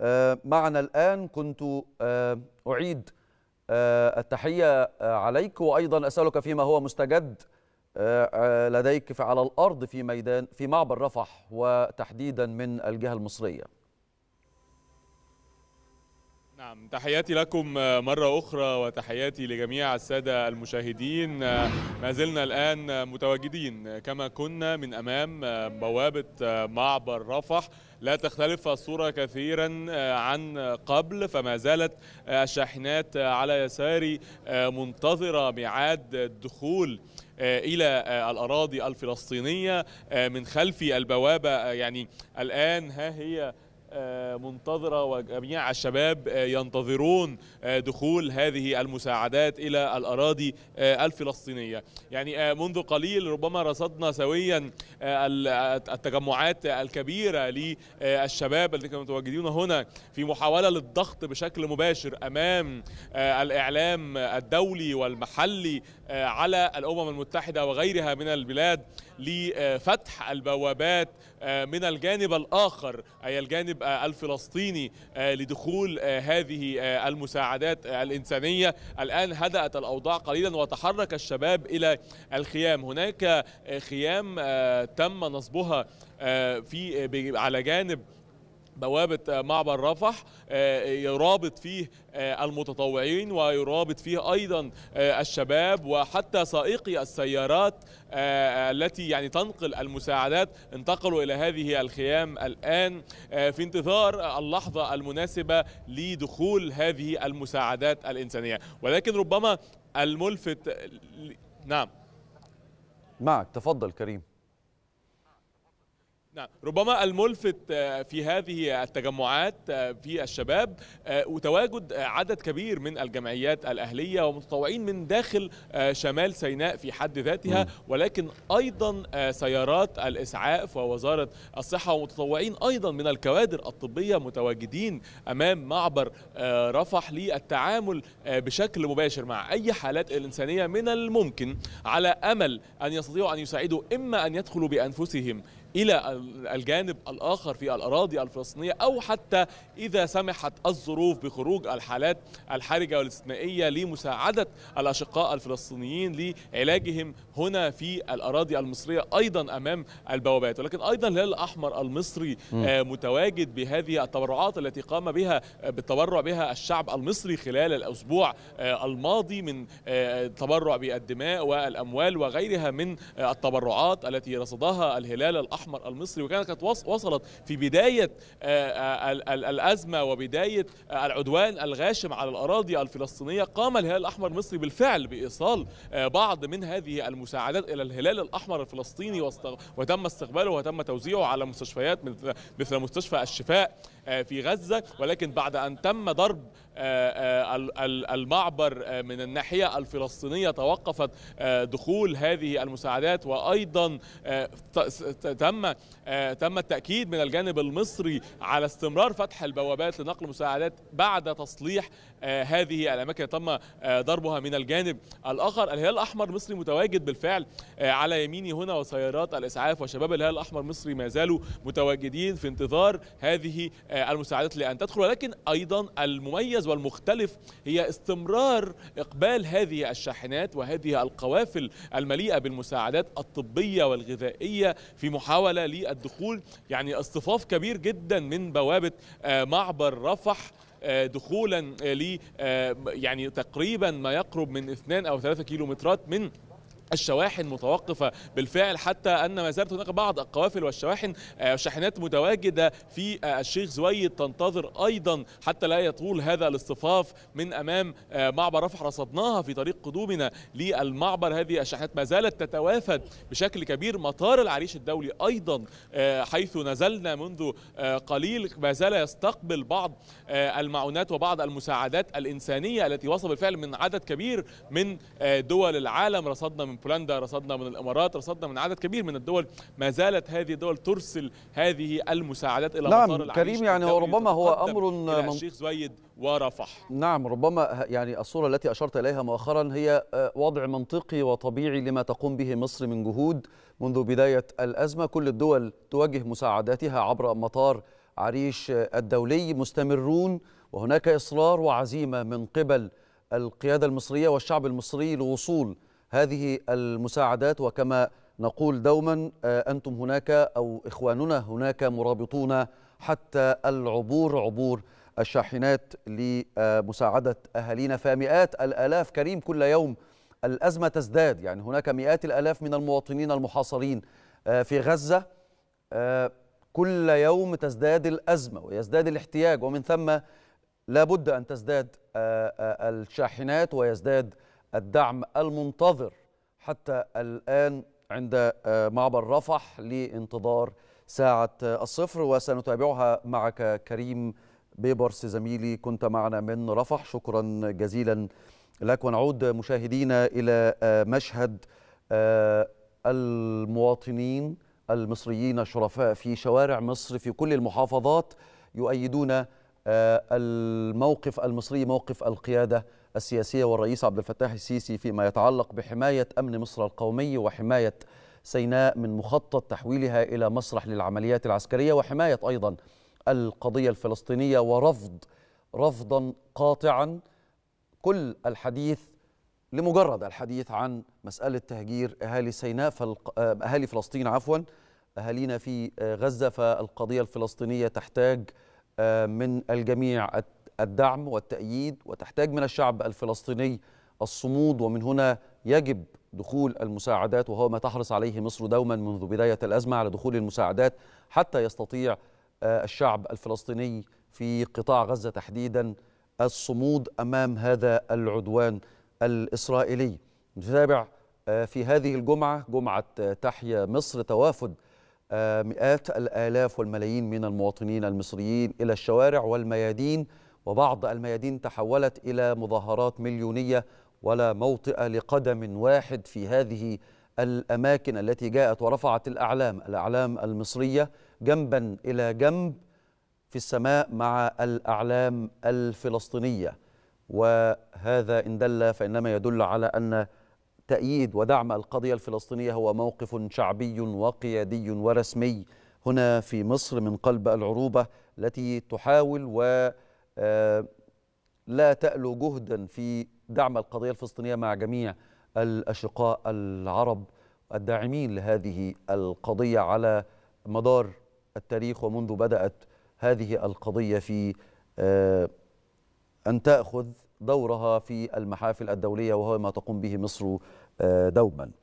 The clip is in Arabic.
آه، معنا الآن كنت آه، أعيد آه، التحية عليك وأيضا أسألك فيما هو مستجد لديك على الأرض في ميدان في معبر رفح وتحديدا من الجهة المصرية نعم تحياتي لكم مرة أخرى وتحياتي لجميع السادة المشاهدين ما زلنا الآن متواجدين كما كنا من أمام بوابة معبر رفح لا تختلف الصورة كثيرا عن قبل فما زالت الشاحنات على يساري منتظرة ميعاد الدخول الى الاراضي الفلسطينيه من خلف البوابه يعني الان ها هي آه، منتظرة وجميع الشباب آه، ينتظرون آه، دخول هذه المساعدات إلى الأراضي الفلسطينية يعني منذ قليل ربما رصدنا سويا التجمعات الكبيرة للشباب الذين كانوا متواجدين هنا في محاولة للضغط بشكل مباشر أمام الإعلام الدولي والمحلي آه، على الامم المتحده وغيرها من البلاد لفتح البوابات آه، من الجانب الاخر اي الجانب آه، الفلسطيني لدخول هذه المساعدات الانسانيه الان هدات الاوضاع قليلا وتحرك الشباب الى الخيام هناك خيام تم نصبها في على جانب بوابه معبر رفح آه، يرابط فيه آه، المتطوعين ويرابط فيه ايضا آه، الشباب وحتى سائقي السيارات التي يعني تنقل المساعدات انتقلوا الى هذه الخيام الان في انتظار اللحظه المناسبه لدخول هذه المساعدات الانسانيه ولكن ربما الملفت نعم معك تفضل كريم نعم ربما الملفت آه، في هذه التجمعات آه، في الشباب آه، وتواجد عدد كبير من الجمعيات الأهلية ومتطوعين من داخل شمال سيناء في حد ذاتها ولكن أيضا سيارات الإسعاف ووزارة الصحة ومتطوعين أيضا من الكوادر الطبية متواجدين أمام معبر رفح للتعامل بشكل مباشر مع أي حالات الإنسانية من الممكن على أمل أن يستطيعوا أن يساعدوا إما أن يدخلوا بأنفسهم إلى الجانب الآخر في الأراضي الفلسطينية أو حتى إذا سمحت الظروف بخروج الحالات الحرجة والاستثنائية لمساعدة الأشقاء الفلسطينيين لعلاجهم هنا في الأراضي المصرية أيضا أمام البوابات ولكن أيضا الهلال الأحمر المصري آه، متواجد بهذه التبرعات التي قام بها بالتبرع بها الشعب المصري خلال الأسبوع آه، الماضي من آه، تبرع بالدماء والأموال وغيرها من التبرعات التي رصدها الهلال الأحمر الاحمر المصري وكانت وصلت في بدايه آه، آه، الازمه وبدايه آه، العدوان الغاشم على الاراضي الفلسطينيه قام الهلال الاحمر المصري بالفعل بايصال بعض من هذه المساعدات الى الهلال الاحمر الفلسطيني وتم استقباله وتم توزيعه على مستشفيات مثل مستشفى الشفاء في غزه ولكن بعد ان تم ضرب آه، آه، المعبر آه، من الناحية الفلسطينية توقفت دخول هذه المساعدات وأيضا تم تم التأكيد من الجانب المصري على استمرار فتح البوابات لنقل مساعدات بعد تصليح هذه الأماكن تم ضربها من الجانب الآخر الهلال الأحمر المصري متواجد بالفعل على يميني هنا وسيارات الإسعاف وشباب الهلال الأحمر المصري ما زالوا متواجدين في انتظار هذه المساعدات لأن تدخل ولكن أيضا المميز والمختلف هي استمرار إقبال هذه الشاحنات وهذه القوافل المليئة بالمساعدات الطبية والغذائية في محاولة للدخول يعني اصطفاف كبير جدا من بوابة آه، معبر رفح آه، دخولا ل آه، يعني تقريبا ما يقرب من 2 او 3 كيلومترات من الشواحن متوقفة بالفعل حتى أن ما زالت هناك بعض القوافل والشواحن آه، شاحنات متواجدة في آه، الشيخ زويد تنتظر أيضا حتى لا يطول هذا الاصطفاف من أمام آه، معبر رفح رصدناها في طريق قدومنا للمعبر هذه الشاحنات ما زالت تتوافد بشكل كبير مطار العريش الدولي أيضا حيث نزلنا منذ قليل ما زال يستقبل بعض المعونات وبعض المساعدات الإنسانية التي وصل بالفعل من عدد كبير من دول العالم رصدنا من بولندا رصدنا من الامارات رصدنا من عدد كبير من الدول ما زالت هذه الدول ترسل هذه المساعدات الى نعم مطار كريم يعني ربما هو امر من الشيخ زويد ورفح نعم ربما يعني الصوره التي اشرت اليها مؤخرا هي آه، وضع منطقي وطبيعي لما تقوم به مصر من جهود منذ بدايه الازمه كل الدول توجه مساعداتها عبر مطار عريش الدولي مستمرون وهناك اصرار وعزيمه من قبل القياده المصريه والشعب المصري للوصول هذه المساعدات وكما نقول دوما آه، أنتم هناك أو إخواننا هناك مرابطون حتى العبور عبور الشاحنات لمساعدة أهالينا فمئات الآلاف كريم كل يوم الأزمة تزداد يعني هناك مئات الآلاف من المواطنين المحاصرين آه، في غزة آه، كل يوم تزداد الأزمة ويزداد الاحتياج ومن ثم لا بد أن تزداد الشاحنات ويزداد الدعم المنتظر حتى الآن عند آه، معبر رفح لانتظار ساعة آه، الصفر وسنتابعها معك كريم بيبرس زميلي كنت معنا من رفح شكرا جزيلا لك ونعود مشاهدينا إلى آه، مشهد المواطنين المصريين الشرفاء في شوارع مصر في كل المحافظات يؤيدون الموقف المصري موقف القيادة السياسية والرئيس عبد الفتاح السيسي فيما يتعلق بحماية أمن مصر القومي وحماية سيناء من مخطط تحويلها إلى مسرح للعمليات العسكرية وحماية أيضا القضية الفلسطينية ورفض رفضا قاطعا كل الحديث لمجرد الحديث عن مسألة تهجير أهالي سيناء فالق... آه، أهالي فلسطين عفوا أهالينا في آه، غزة فالقضية الفلسطينية تحتاج آه، من الجميع الدعم والتأييد وتحتاج من الشعب الفلسطيني الصمود ومن هنا يجب دخول المساعدات وهو ما تحرص عليه مصر دوما منذ بداية الأزمة على دخول المساعدات حتى يستطيع آه، الشعب الفلسطيني في قطاع غزة تحديدا الصمود أمام هذا العدوان الإسرائيلي نتابع آه، في هذه الجمعة جمعة آه، تحيا مصر توافد مئات الآلاف والملايين من المواطنين المصريين إلى الشوارع والميادين وبعض الميادين تحولت إلى مظاهرات مليونية ولا موطئ لقدم واحد في هذه الأماكن التي جاءت ورفعت الأعلام الأعلام المصرية جنبا إلى جنب في السماء مع الأعلام الفلسطينية وهذا إن دل فإنما يدل على أن تأييد ودعم القضية الفلسطينية هو موقف شعبي وقيادي ورسمي هنا في مصر من قلب العروبة التي تحاول و آه، لا تألو جهدا في دعم القضية الفلسطينية مع جميع الأشقاء العرب الداعمين لهذه القضية على مدار التاريخ ومنذ بدأت هذه القضية في آه، أن تأخذ دورها في المحافل الدولية وهو ما تقوم به مصر آه، دوما